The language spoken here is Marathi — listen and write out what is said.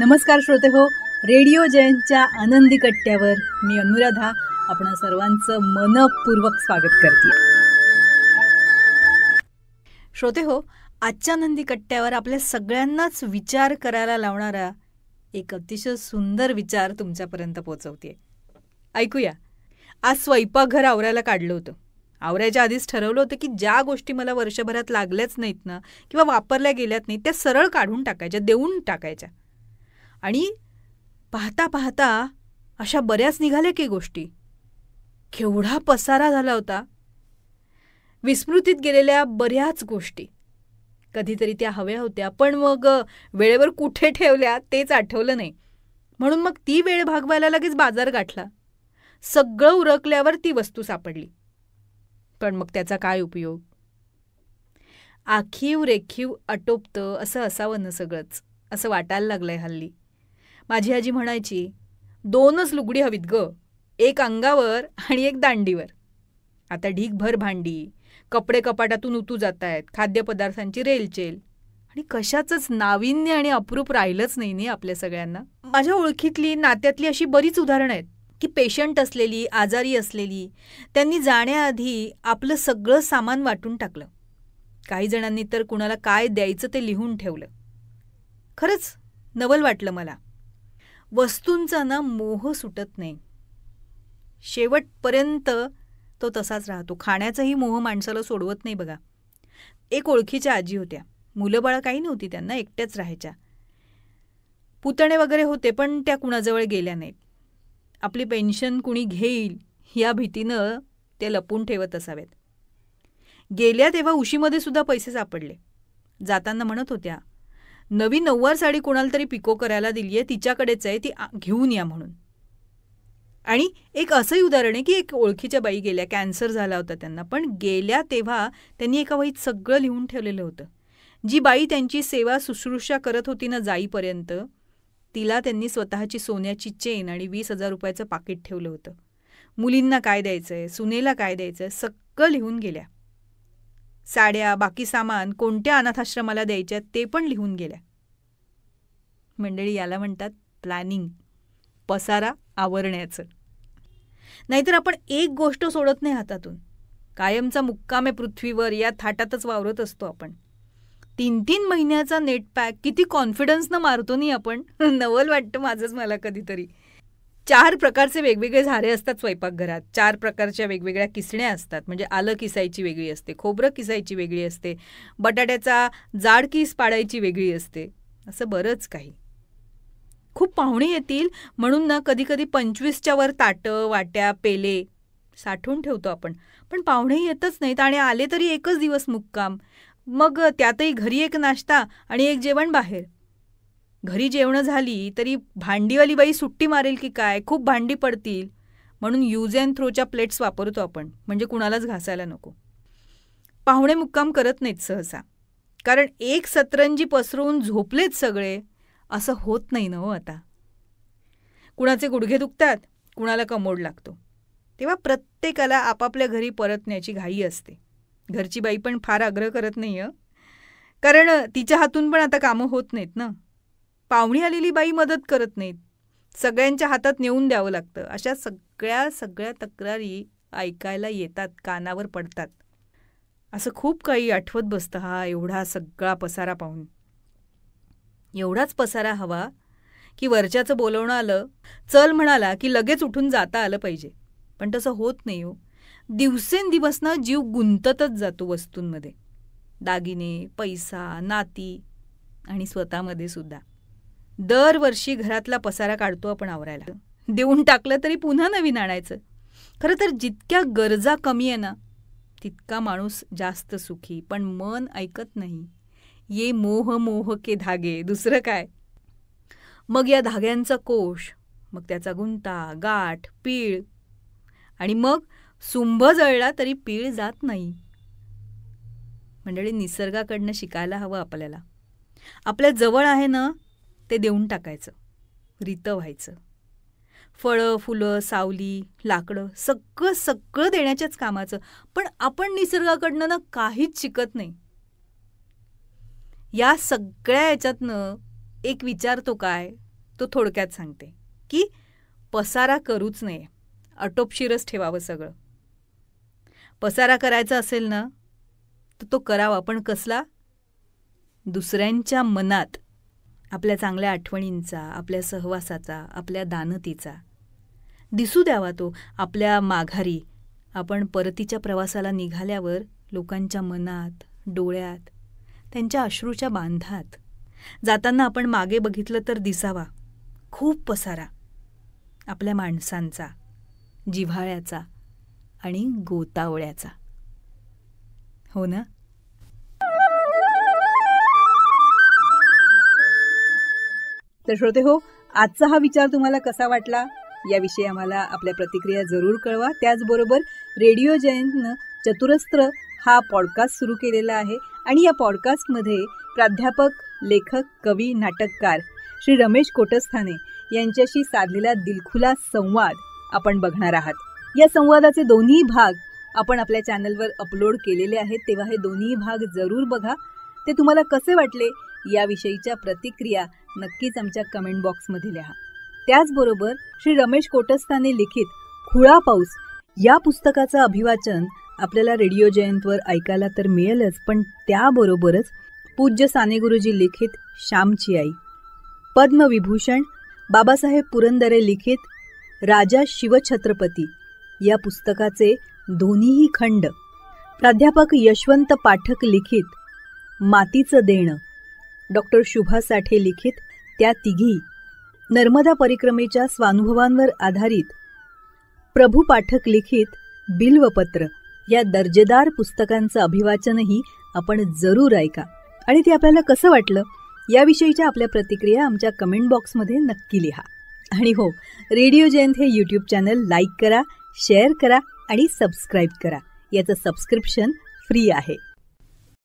नमस्कार श्रोते हो रेडिओ जयंतच्या आनंदी कट्ट्यावर मी अनुराधा आपण सर्वांचं मनपूर्वक स्वागत करते श्रोते हो आजच्या नंदी कट्ट्यावर आपल्या सगळ्यांनाच विचार करायला लावणारा एक अतिशय सुंदर विचार तुमच्यापर्यंत पोहोचवते ऐकूया आज स्वयंपाकघर आवरायला काढलं होतं आवरायच्या आधीच ठरवलं होतं की ज्या गोष्टी मला वर्षभरात लागल्याच नाहीत ना किंवा वापरल्या गेल्यात नाहीत त्या सरळ काढून टाकायच्या देऊन टाकायच्या आणि पाहता पाहता अशा बऱ्याच निघाल्या की गोष्टी केवढा पसारा झाला होता विस्मृतीत गेलेल्या बऱ्याच गोष्टी कधीतरी त्या हव्या होत्या पण मग वेळेवर कुठे ठेवल्या तेच आठवलं नाही म्हणून मग ती वेळ भागवायला लगेच बाजार गाठला सगळं उरकल्यावर ती वस्तू सापडली पण मग त्याचा काय उपयोग आखीव रेखीव आटोपतं असं असावं ना सगळंच असं वाटायला लागलंय हल्ली माझी आजी म्हणायची दोनच लुगडी हवीत ग एक अंगावर आणि एक दांडीवर आता ढीकभर भांडी कपडे कपाटातून उतू जात आहेत खाद्यपदार्थांची रेलचेल आणि कशाचंच नाविन्य आणि अप्रूप राहिलंच नाही नाही आपल्या सगळ्यांना माझ्या ओळखीतली नात्यातली अशी बरीच उदाहरणं आहेत की पेशंट असलेली आजारी असलेली त्यांनी जाण्याआधी आपलं सगळं सामान वाटून टाकलं काही जणांनी तर कुणाला काय द्यायचं ते लिहून ठेवलं खरंच नवल वाटलं मला वस्तूंचा ना मोह सुटत नाही शेवटपर्यंत तो तसाच राहतो खाण्याचाही मोह माणसाला सोडवत नाही बघा एक ओळखीच्या आजी होत्या मुलं काही नव्हती त्यांना एकट्याच राहायच्या पुतणे वगैरे होते पण त्या कुणाजवळ गेल्या नाहीत आपली पेन्शन कुणी घेईल या भीतीनं ते लपून ठेवत असावेत गेल्या तेव्हा उशीमध्ये सुद्धा पैसे सापडले जाताना म्हणत होत्या नवी नऊवार साडी कोणाला तरी पिको करायला दिली आहे तिच्याकडेच आहे ती घेऊन या म्हणून आणि एक असंही उदाहरण आहे की एक ओळखीच्या बाई गेल्या कॅन्सर झाला होता त्यांना पण गेल्या तेव्हा त्यांनी एका वहीत सगळं लिहून ठेवलेलं होतं जी बाई त्यांची सेवा शुश्रूषा करत होती ना जाईपर्यंत तिला त्यांनी स्वतःची सोन्याची चेन आणि वीस हजार रुपयाचं पाकिट ठेवलं होतं मुलींना काय द्यायचं आहे सुनेला काय द्यायचं आहे सक्क लिहून गेल्या साड्या बाकी सामान कोणत्या अनाथाश्रमाला द्यायच्या ते पण लिहून गेल्या मंडळी याला म्हणतात प्लॅनिंग पसारा आवरण्याचं नाहीतर आपण एक गोष्ट सोडत नाही हातातून कायमचा मुक्काम आहे पृथ्वीवर या थाटातच वावरत असतो आपण तीन तीन महिन्याचा नेट पॅक किती कॉन्फिडन्सनं मारतो नाही आपण नवल वाटतं माझंच मला कधीतरी चार प्रकारचे वेगवेगळे झारे असतात स्वयंपाकघरात चार प्रकारच्या वेगवेगळ्या किसण्या असतात म्हणजे आलं किसायची वेगळी असते खोबरं किसायची वेगळी असते बटाट्याचा जाड किस पाडायची वेगळी असते असं बरंच काही खूप पाहुणे येतील म्हणून ना कधीकधी पंचवीसच्या वर ताटं वाट्या पेले साठवून ठेवतो आपण पण पाहुणे येतच नाहीत आणि आले तरी एकच दिवस मुक्काम मग त्यातही घरी एक नाश्ता आणि एक जेवण बाहेर घरी जेवणं झाली तरी भांडीवाली बाई सुट्टी मारेल की काय खूप भांडी पडतील म्हणून यूज अँड थ्रोच्या प्लेट्स वापरतो आपण म्हणजे कुणालाच घासायला नको पाहुणे मुक्काम करत नाहीत सहसा कारण एक सतरंजी पसरवून झोपलेत सगळे असं होत नाही ना हो आता कुणाचे गुडघे दुखतात कुणाला कमोड लागतो तेव्हा प्रत्येकाला आपापल्या घरी परतण्याची घाई असते घरची बाई पण फार आग्रह करत नाही कारण तिच्या हातून पण आता कामं होत नाहीत ना पाहुणी आलेली बाई मदत करत नाहीत सगळ्यांच्या हातात नेऊन द्यावं लागतं अशा सगळ्या सगळ्या तक्रारी ऐकायला येतात कानावर पडतात असं खूप काही आठवत बसतं हा एवढा सगळा पसारा पाहून एवढाच पसारा हवा की वरच्याचं बोलवणं आलं चल म्हणाला की लगेच उठून जाता आलं पाहिजे पण तसं होत नाही हो दिवसेंदिवस ना जीव गुंततच जातो वस्तूंमध्ये दागिने पैसा नाती आणि स्वतःमध्ये सुद्धा दरवर्षी घरातला पसारा काढतो आपण आवरायला देऊन टाकलं तरी पुन्हा नवीन आणायचं खरं तर जितक्या गरजा कमी आहे ना तितका माणूस जास्त सुखी पण मन ऐकत नाही ये मोह मोह के धागे दुसरं काय मग या धाग्यांचा कोश मग त्याचा गुंता गाठ पीळ आणि मग सुंभ जळला तरी पीळ जात नाही मंडळी निसर्गाकडनं शिकायला हवं आपल्याला आपल्या जवळ आहे ना ते देऊन टाकायचं रित व्हायचं फळं फुलं सावली लाकडं सगळं सगळं देण्याच्याच कामाचं पण आपण निसर्गाकडनं ना काहीच शिकत नाही या सगळ्या याच्यातनं एक विचार तो काय तो थोडक्यात सांगते की पसारा करूच नये अटोपशिरच ठेवावं सगळं पसारा करायचा असेल ना तर तो करावा पण कसला दुसऱ्यांच्या मनात आपल्या चांगल्या आठवणींचा आपल्या सहवासाचा आपल्या दानतीचा दिसू द्यावा तो आपल्या माघारी आपण परतीच्या प्रवासाला निघाल्यावर लोकांच्या मनात डोळ्यात त्यांच्या अश्रूच्या बांधात जाताना आपण मागे बघितलं तर दिसावा खूप पसारा आपल्या माणसांचा जिव्हाळ्याचा आणि गोतावळ्याचा हो ना तर श्रोते हो आजचा हा विचार तुम्हाला कसा वाटला याविषयी आम्हाला आपल्या प्रतिक्रिया जरूर कळवा त्याचबरोबर रेडिओ जयंतनं चतुरस्त्र हा पॉडकास्ट सुरू केलेला आहे आणि या पॉडकास्टमध्ये प्राध्यापक लेखक कवी नाटककार श्री रमेश कोटस्थाने यांच्याशी साधलेला दिलखुला संवाद आपण बघणार आहात या संवादाचे दोन्ही भाग आपण आपल्या चॅनलवर अपलोड केलेले आहेत तेव्हा हे दोन्ही भाग जरूर बघा ते तुम्हाला कसे वाटले याविषयीच्या प्रतिक्रिया नक्कीच आमच्या कमेंट बॉक्समध्ये लिहा त्याचबरोबर श्री रमेश कोटस्थाने लिखित खुळा पाऊस या पुस्तकाचं अभिवाचन आपल्याला रेडिओ जयंतवर ऐकायला तर मिळेलच पण त्याबरोबरच पूज्य साने गुरुजी लिखित श्यामची आई पद्मविभूषण बाबासाहेब पुरंदरे लिखित राजा शिवछत्रपती या पुस्तकाचे दोन्हीही खंड प्राध्यापक यशवंत पाठक लिखित मातीचं देणं डॉक्टर शुभा साठे लिखित त्या तिघी नर्मदा परिक्रमेच्या स्वानुभवांवर आधारित प्रभू पाठक लिखित बिल्वपत्र या दर्जेदार पुस्तकांचं अभिवाचनही आपण जरूर ऐका आणि ते आपल्याला कसं वाटलं याविषयीच्या आपल्या प्रतिक्रिया आमच्या कमेंट बॉक्समध्ये नक्की लिहा आणि हो रेडिओ जयंत हे यूट्यूब चॅनल लाईक करा शेअर करा आणि सबस्क्राईब करा याचं सबस्क्रिप्शन फ्री आहे